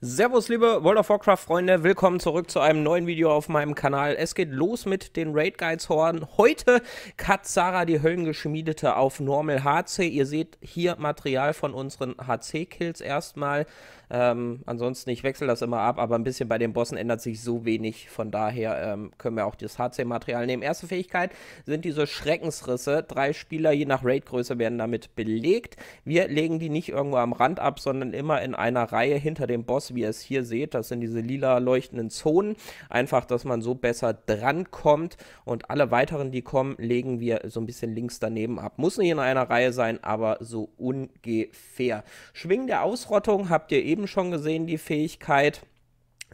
Servus, liebe World of Warcraft-Freunde, willkommen zurück zu einem neuen Video auf meinem Kanal. Es geht los mit den Raid Guides Horden. Heute Katzara, die Höllengeschmiedete auf Normal HC. Ihr seht hier Material von unseren HC-Kills erstmal. Ähm, ansonsten, ich wechsle das immer ab, aber ein bisschen bei den Bossen ändert sich so wenig. Von daher ähm, können wir auch das HC-Material nehmen. Erste Fähigkeit sind diese Schreckensrisse. Drei Spieler je nach Raidgröße werden damit belegt. Wir legen die nicht irgendwo am Rand ab, sondern immer in einer Reihe hinter dem Boss wie ihr es hier seht. Das sind diese lila leuchtenden Zonen. Einfach, dass man so besser drankommt. und alle weiteren, die kommen, legen wir so ein bisschen links daneben ab. Muss nicht in einer Reihe sein, aber so ungefähr. Schwingen der Ausrottung habt ihr eben schon gesehen, die Fähigkeit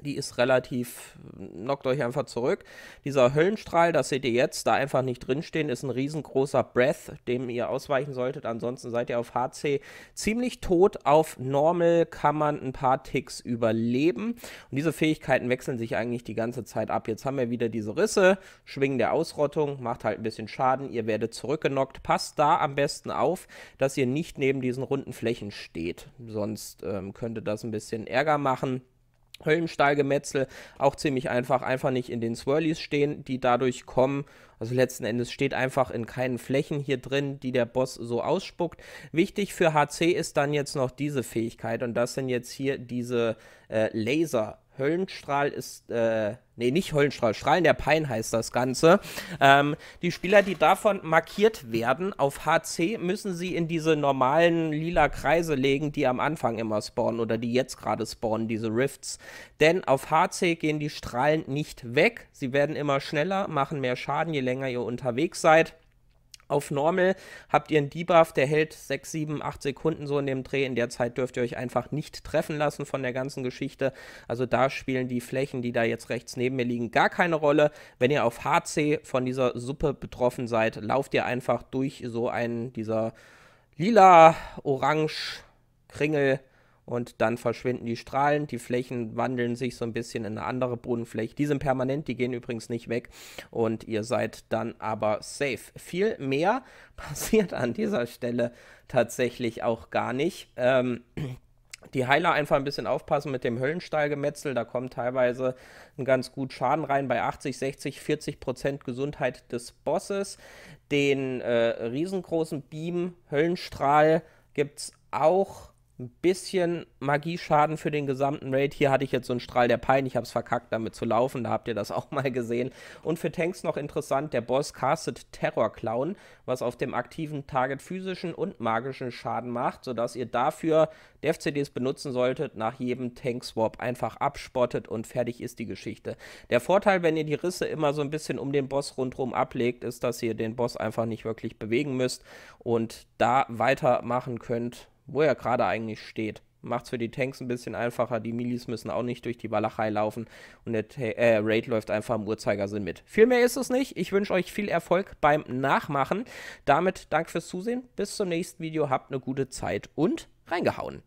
die ist relativ, knockt euch einfach zurück. Dieser Höllenstrahl, das seht ihr jetzt, da einfach nicht drinstehen, ist ein riesengroßer Breath, dem ihr ausweichen solltet. Ansonsten seid ihr auf HC ziemlich tot. Auf Normal kann man ein paar Ticks überleben. Und diese Fähigkeiten wechseln sich eigentlich die ganze Zeit ab. Jetzt haben wir wieder diese Risse, Schwingen der Ausrottung, macht halt ein bisschen Schaden, ihr werdet zurückgenockt. Passt da am besten auf, dass ihr nicht neben diesen runden Flächen steht. Sonst ähm, könnte das ein bisschen Ärger machen. Höllenstallgemetzel auch ziemlich einfach, einfach nicht in den Swirlies stehen, die dadurch kommen. Also letzten Endes steht einfach in keinen Flächen hier drin, die der Boss so ausspuckt. Wichtig für HC ist dann jetzt noch diese Fähigkeit und das sind jetzt hier diese äh, Laser. Höllenstrahl ist, äh, nee, nicht Höllenstrahl, Strahlen der Pein heißt das Ganze. Ähm, die Spieler, die davon markiert werden, auf HC müssen sie in diese normalen lila Kreise legen, die am Anfang immer spawnen oder die jetzt gerade spawnen, diese Rifts. Denn auf HC gehen die Strahlen nicht weg. Sie werden immer schneller, machen mehr Schaden, je länger ihr unterwegs seid auf Normal habt ihr einen Debuff, der hält 6, 7, 8 Sekunden so in dem Dreh. In der Zeit dürft ihr euch einfach nicht treffen lassen von der ganzen Geschichte. Also da spielen die Flächen, die da jetzt rechts neben mir liegen, gar keine Rolle. Wenn ihr auf HC von dieser Suppe betroffen seid, lauft ihr einfach durch so einen dieser lila, orange Kringel und dann verschwinden die Strahlen, die Flächen wandeln sich so ein bisschen in eine andere Bodenfläche. Die sind permanent, die gehen übrigens nicht weg und ihr seid dann aber safe. Viel mehr passiert an dieser Stelle tatsächlich auch gar nicht. Ähm, die Heiler einfach ein bisschen aufpassen mit dem Höllenstallgemetzel. Da kommt teilweise ein ganz gut Schaden rein bei 80, 60, 40 Prozent Gesundheit des Bosses. Den äh, riesengroßen Beam, Höllenstrahl gibt es auch ein bisschen Magieschaden für den gesamten Raid. Hier hatte ich jetzt so einen Strahl der Pein. Ich habe es verkackt, damit zu laufen. Da habt ihr das auch mal gesehen. Und für Tanks noch interessant, der Boss castet Terror Clown, was auf dem aktiven Target physischen und magischen Schaden macht, sodass ihr dafür DevCDs benutzen solltet, nach jedem Tank-Swap einfach abspottet und fertig ist die Geschichte. Der Vorteil, wenn ihr die Risse immer so ein bisschen um den Boss rundherum ablegt, ist, dass ihr den Boss einfach nicht wirklich bewegen müsst und da weitermachen könnt, wo er gerade eigentlich steht. Macht's für die Tanks ein bisschen einfacher. Die Milis müssen auch nicht durch die Walachei laufen und der Ta äh, Raid läuft einfach im Uhrzeigersinn mit. Viel mehr ist es nicht. Ich wünsche euch viel Erfolg beim Nachmachen. Damit danke fürs Zusehen. Bis zum nächsten Video. Habt eine gute Zeit und reingehauen.